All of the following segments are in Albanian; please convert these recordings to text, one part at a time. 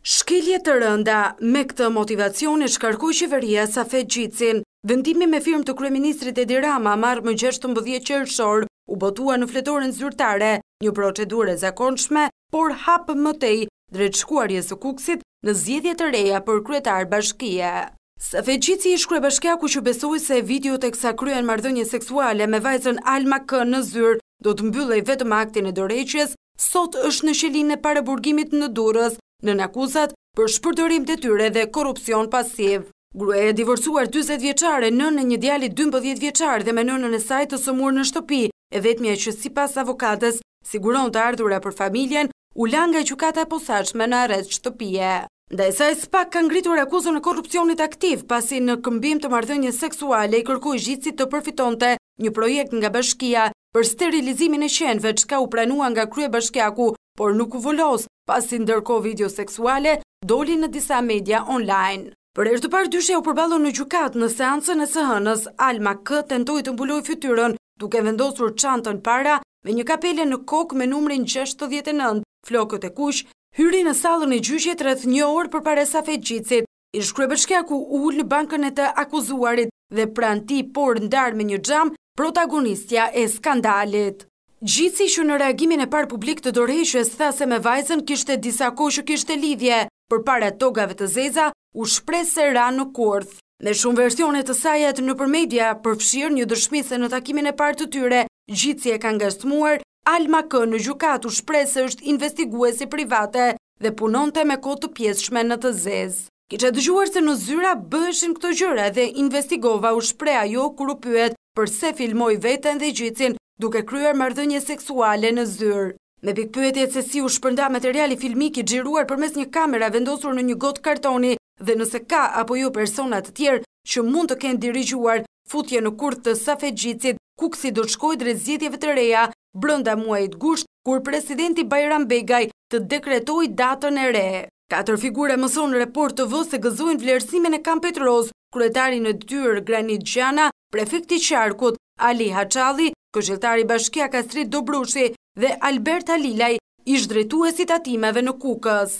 Shkelje të rënda, me këtë motivacion e shkarku qeveria sa fe gjitësin. Vendimi me firmë të Kryeministrit e dirama marrë më gjeshtë të mbëdhje qërëshorë, u botua në fletoren zyrtare, një e zakonshme, por hapë mëtej drejtë shkuarje së kuksit në zjedhje të reja për kretar bashkia. Së feqici i shkre bashkja ku që besoj se video të kësa kryen mardhënje seksuale me vajzën Alma K. në zyrë do të mbyllej vetëm aktin e doreqjes, sot është në shilin e pareburgimit në durës, në akuzat për shpërdërim të tyre dhe korupcion pasiv. Gruaja e divorcuar 40 vjeçare, nën e një djali 12 vjeçar dhe me nënën e saj të sëmur në shtëpi, e vetmja që sipas avokatës siguron të ardhura për familjen, u la nga qytata e me në arrest shtëpie. Ndaj saj SPAK ka ngritur akuzën e korrupsionit aktiv, pasi në këmbim të marrëdhënies seksuale i kërkoi gjicit të përfitonte një projekt nga bashkia për sterilizimin e qenve, çka u pranua nga kryebashkiaku por nuk u volos, pasi ndërko video seksuale, doli në disa media online. Për e shtë dyshe u përbalo në gjukat në seancën e së hënës, Alma K. tentoj të mbuloj fytyrën, duke vendosur qantën para me një kapele në kokë me numrin 69, flokët e kush, hyri në salën e gjyshjet rëth një orë për pare sa feqicit, i shkrebet ku ullë në bankën e të akuzuarit dhe pranti por ndarë me një gjamë protagonistja e skandalit. Gjitësi që në reagimin e par publik të dorheshës tha se me vajzën kishte disa koshë kishte lidhje, për pare togave të zeza u shpres se ra në kurth. Në shumë versionet të sajet në përmedia përfshirë një dëshmi se në takimin e partë të tyre, gjitësi e kanë gëstmuar, Alma K. në gjukat u shpresë është investiguesi private dhe punonte me kotë pjeshme në të zezë. Kështë që dëgjuar se në zyra bëshin këto gjyre dhe investigova u shpreja jo kuru pyet përse filmoj veten dhe gjitësin duke kryer mardhënje seksuale në zyrë. Me pikpyet se si u shpërnda materiali filmik i gjiruar për mes një kamera vendosur në një got kartoni dhe nëse ka apo ju jo personat tjerë që mund të kënë dirigjuar futje në kurt të safe gjicit, ku kësi do të shkojt rezitjeve të reja brënda muajt gusht, kur presidenti Bajram Begaj të dekretoj datën e re. Katër figure mëson report të vëse gëzojnë vlerësimin e kampet Petroz, kuretari në dyrë Granit Gjana, prefekti Qarkut, Ali Haçalli, Këshiltari Bashkja Kastrit Dobrushi dhe Albert Halilaj ish e atimeve në kukës.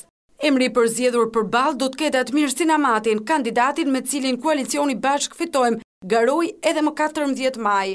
Emri përzjedhur për balë do të ketë atëmirë sinamatin, kandidatin me cilin koalicioni bashkë fitojmë, garoj edhe më 14 maj.